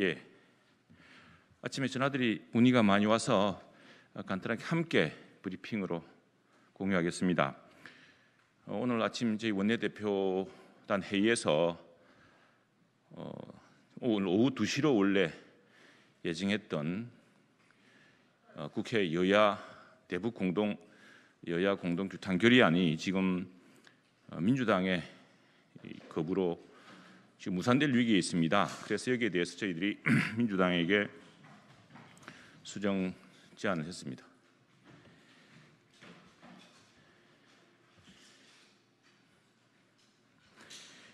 예. 아침에 전화들이 문의가 많이 와서 간단하게 함께 브리핑으로 공유하겠습니다. 어, 오늘 아침 저희 원내대표단 회의에서 어, 오늘 오후 2시로 원래 예정했던 어, 국회 여야 대북 공동 여야 공동 규탄 결의안이 지금 민주당의 거부로 지금 무산될 위기에 있습니다. 그래서 여기에 대해서 저희들이 민주당에게 수정 제안을 했습니다.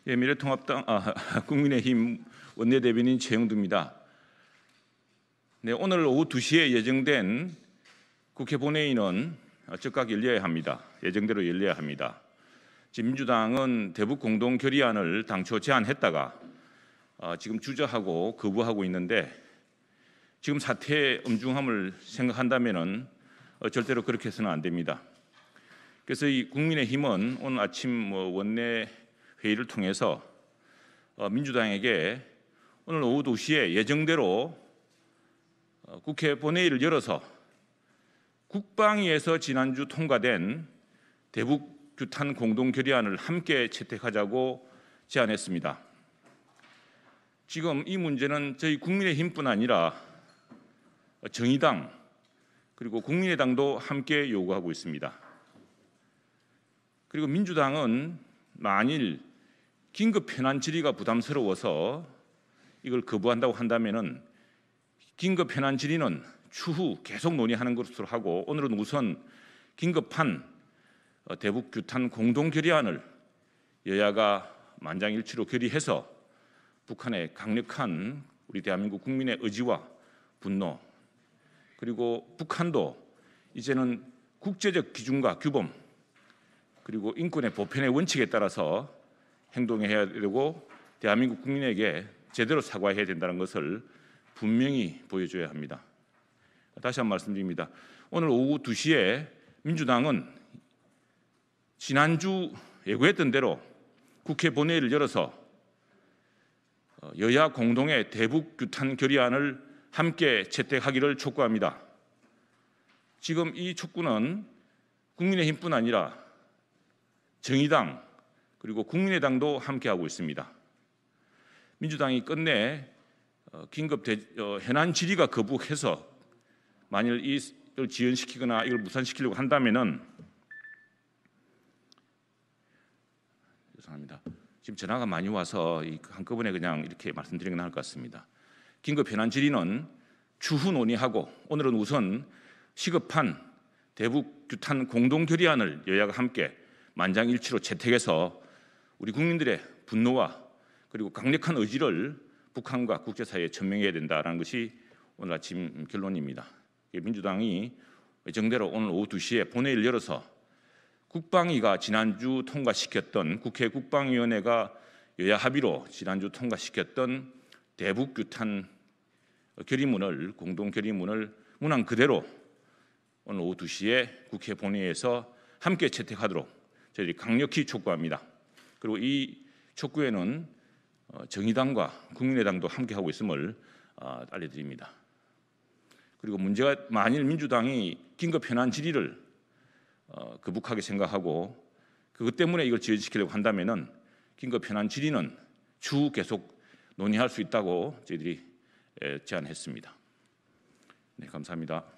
예, 미래통합당 아, 국민의힘 원내대변인 최영두입니다. 네, 오늘 오후 2시에 예정된 국회 본회의는 즉각 열려야 합니다. 예정대로 열려야 합니다. 민주당은 대북 공동 결의안을 당초 제안했다가 어, 지금 주저하고 거부하고 있는데 지금 사태의 엄중함을 생각한다면은 어, 절대로 그렇게 해서는 안 됩니다. 그래서 이 국민의힘은 오늘 아침 뭐 원내 회의를 통해서 어, 민주당에게 오늘 오후 2시에 예정대로 국회 본회의를 열어서 국방위에서 지난주 통과된 대북 규탄 공동 결의안을 함께 채택하자고 제안했습니다. 지금 이 문제는 저희 국민의힘뿐 아니라 정의당 그리고 국민의당도 함께 요구하고 있습니다. 그리고 민주당은 만일 긴급 현안 질의가 부담스러워서 이걸 거부한다고 한다면은 긴급 현안 질의는 추후 계속 논의하는 것으로 하고 오늘은 우선 긴급한 어, 대북 규탄 공동 결의안을 여야가 만장일치로 결의해서 북한의 강력한 우리 대한민국 국민의 의지와 분노 그리고 북한도 이제는 국제적 기준과 규범 그리고 인권의 보편의 원칙에 따라서 행동해야 되고 대한민국 국민에게 제대로 사과해야 된다는 것을 분명히 보여줘야 합니다. 다시 한 말씀드립니다. 오늘 오후 2시에 민주당은 지난주 예고했던 대로 국회 본회의를 열어서 어, 여야 공동의 대북 규탄 결의안을 함께 채택하기를 촉구합니다. 지금 이 촉구는 국민의힘뿐 아니라 정의당 그리고 국민의당도 함께 하고 있습니다. 민주당이 끝내 어, 긴급 대, 해난 어, 질의가 거북해서 만일 이걸 지연시키거나 이걸 무산시키려고 한다면은 지금 전화가 많이 와서 한꺼번에 그냥 이렇게 말씀드리는 게 나을 것 같습니다. 긴급 현안 질의는 추후 논의하고 오늘은 우선 시급한 대북 규탄 공동 결의안을 여야가 함께 만장일치로 채택해서 우리 국민들의 분노와 그리고 강력한 의지를 북한과 국제사회에 천명해야 된다라는 것이 오늘 아침 결론입니다. 민주당이 정대로 오늘 오후 2시에 본회의를 열어서 국방위가 지난주 통과시켰던 국회 국방위원회가 여야 합의로 지난주 통과시켰던 대북 규탄 결의문을 공동 결의문을 문항 그대로 오늘 오후 2시에 국회 본회의에서 함께 채택하도록 저희들이 강력히 촉구합니다. 그리고 이 촉구에는 어, 정의당과 국민의당도 함께하고 있음을 어, 알려드립니다. 그리고 문제가 만일 민주당이 긴급 현안 질의를 어, 거북하게 생각하고 그것 때문에 이걸 지연시키려고 한다면은 긴급 편한 질의는 주 계속 논의할 수 있다고 저희들이 예, 제안했습니다. 네, 감사합니다.